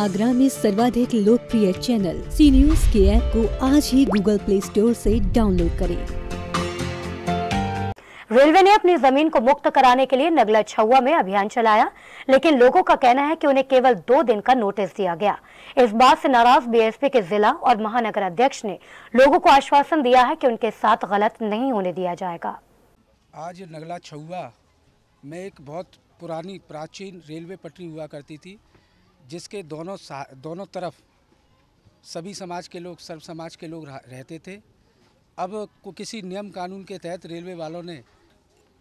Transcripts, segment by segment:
आगरा में सर्वाधिक लोकप्रिय चैनल सी न्यूज के ऐप को आज ही गूगल प्ले स्टोर से डाउनलोड करें रेलवे ने अपनी जमीन को मुक्त कराने के लिए नगला छुआ में अभियान चलाया लेकिन लोगों का कहना है कि उन्हें केवल दो दिन का नोटिस दिया गया इस बात से नाराज बीएसपी के जिला और महानगर अध्यक्ष ने लोगों को आश्वासन दिया है कि उनके साथ गलत नहीं होने दिया जाएगा आज नगला छुआ में एक बहुत पुरानी प्राचीन रेलवे पटरी हुआ करती थी जिसके दोनों दोनों तरफ सभी समाज के लोग सर्व समाज के लोग रहते थे अब को किसी नियम कानून के तहत रेलवे वालों ने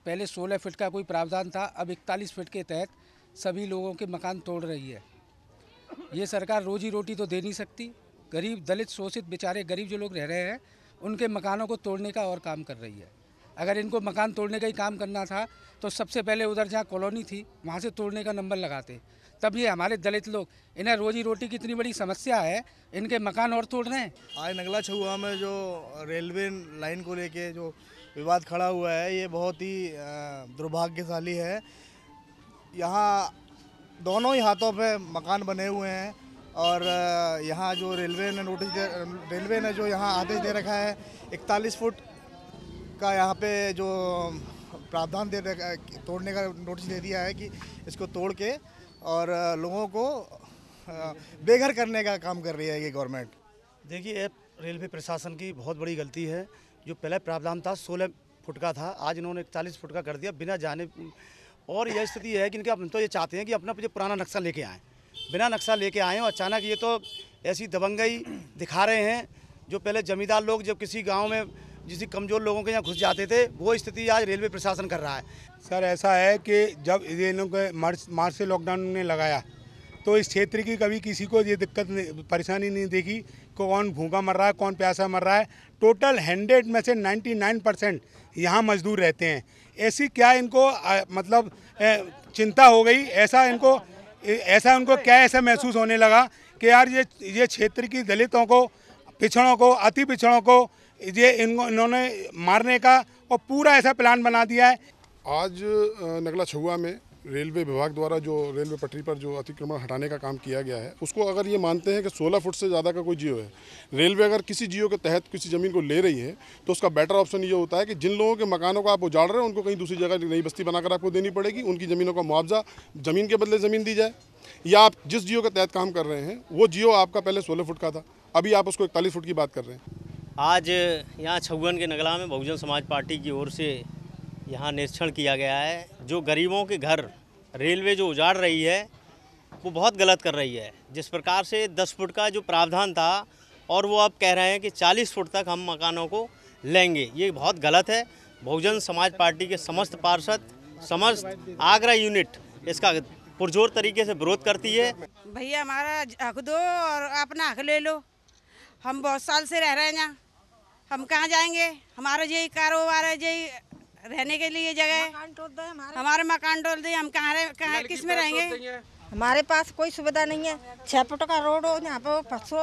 पहले 16 फीट का कोई प्रावधान था अब 41 फीट के तहत सभी लोगों के मकान तोड़ रही है ये सरकार रोजी रोटी तो दे नहीं सकती गरीब दलित शोषित बेचारे गरीब जो लोग रह रहे हैं उनके मकानों को तोड़ने का और काम कर रही है अगर इनको मकान तोड़ने का ही काम करना था तो सबसे पहले उधर जहाँ कॉलोनी थी वहाँ से तोड़ने का नंबर लगाते तब ये हमारे दलित लोग इन्हें रोजी रोटी की इतनी बड़ी समस्या है इनके मकान और तोड़ रहे हैं आज नगला छुआ में जो रेलवे लाइन को लेके जो विवाद खड़ा हुआ है ये बहुत ही दुर्भाग्यशाली है यहाँ दोनों ही हाथों पे मकान बने हुए हैं और यहाँ जो रेलवे ने नोटिस रेलवे ने जो यहाँ आदेश दे रखा है इकतालीस फुट का यहाँ पे जो प्रावधान दे तोड़ने का नोटिस दे दिया है कि इसको तोड़ के और लोगों को बेघर करने का काम कर रही है ये गवर्नमेंट देखिए रेलवे प्रशासन की बहुत बड़ी गलती है जो पहले प्रावधान था सोलह फुट का था आज इन्होंने इकतालीस फुट का कर दिया बिना जाने और यह स्थिति है कि इनके अपन तो ये चाहते हैं कि अपना जो पुराना नक्शा लेके आएँ बिना नक्शा लेके आए और अचानक ये तो ऐसी दबंगई दिखा रहे हैं जो पहले जमींदार लोग जब किसी गाँव में जिसे कमज़ोर लोगों के यहाँ घुस जाते थे वो स्थिति आज रेलवे प्रशासन कर रहा है सर ऐसा है कि जब ये लोग मार्च मार्च से लॉकडाउन ने लगाया तो इस क्षेत्र की कभी किसी को ये दिक्कत परेशानी नहीं देखी कौन भूखा मर रहा है कौन प्यासा मर रहा है टोटल हंड्रेड में से नाइन्टी नाइन परसेंट यहाँ मजदूर रहते हैं ऐसी क्या इनको आ, मतलब ए, चिंता हो गई ऐसा इनको ऐसा उनको क्या ऐसा महसूस होने लगा कि यार ये ये क्षेत्र की दलितों को पिछड़ों को अति पिछड़ों को ये इन इन्होंने मारने का और पूरा ऐसा प्लान बना दिया है आज नगला छुआ में रेलवे विभाग द्वारा जो रेलवे पटरी पर जो अतिक्रमण हटाने का काम किया गया है उसको अगर ये मानते हैं कि 16 फुट से ज़्यादा का कोई जियो है रेलवे अगर किसी जियो के तहत किसी ज़मीन को ले रही है तो उसका बेटर ऑप्शन ये होता है कि जिन लोगों के मकानों को आप उजाड़ रहे हैं उनको कहीं दूसरी जगह नई बस्ती बनाकर आपको देनी पड़ेगी उनकी ज़मीनों का मुआवजा ज़मीन के बदले ज़मीन दी जाए या आप जिस जियो के तहत काम कर रहे हैं वो जियो आपका पहले सोलह फुट का था अभी आप उसको इकतालीस फुट की बात कर रहे हैं आज यहाँ छगुन के नगला में बहुजन समाज पार्टी की ओर से यहाँ निरीक्षण किया गया है जो गरीबों के घर रेलवे जो उजाड़ रही है वो बहुत गलत कर रही है जिस प्रकार से 10 फुट का जो प्रावधान था और वो अब कह रहे हैं कि 40 फुट तक हम मकानों को लेंगे ये बहुत गलत है बहुजन समाज पार्टी के समस्त पार्षद समस्त आगरा यूनिट इसका पुरजोर तरीके से विरोध करती है भैया हमारा हक दो और अपना हक ले लो हम बहुत साल से रह रहे हैं यहाँ हम कहाँ जाएंगे हमारा यही कारोबार है यही रहने के लिए जगह हमारे मकान टोल दे हम कहाँ कहाँ किस में रहेंगे हमारे पास कोई सुविधा नहीं है छः फुट का रोड हो यहाँ पे फसो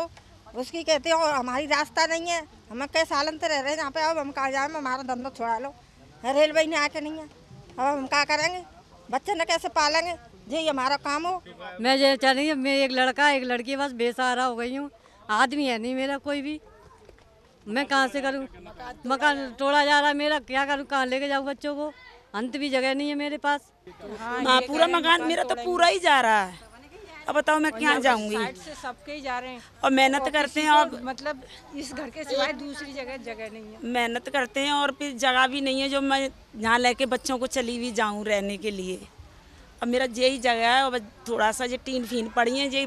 उसकी कहते हो हमारी रास्ता नहीं है हम कई सालन से रह रहे हैं यहाँ पे अब हम कहाँ जाए हमारा धंधा छोड़ा लो रेलवे ने आके नहीं है अब हम क्या करेंगे बच्चे न कैसे पालेंगे जी हमारा काम हो मैं ये चाह रही हूँ मैं एक लड़का एक लड़की बस बेसहारा हो गई हूँ आदमी है नहीं मेरा कोई भी मैं कहाँ से करूँ मकान तोड़ा जा रहा है मेरा क्या करूँ कहाँ लेके जाऊँ बच्चों को अंत भी जगह नहीं है मेरे पास हाँ, हाँ पूरा मकान मेरा तो पूरा ही जा रहा है अब बताओ मैं क्या जाऊंगी से सबके ही जा रहे हैं और मेहनत तो करते हैं और तो मतलब इस घर के सिवाय दूसरी जगह जगह नहीं है मेहनत करते हैं और फिर जगह भी नहीं है जो मैं यहाँ लेके बच्चों को चली हुई जाऊँ रहने के लिए अब मेरा यही जगह है और थोड़ा सा जो टीन फीन पड़ी है ये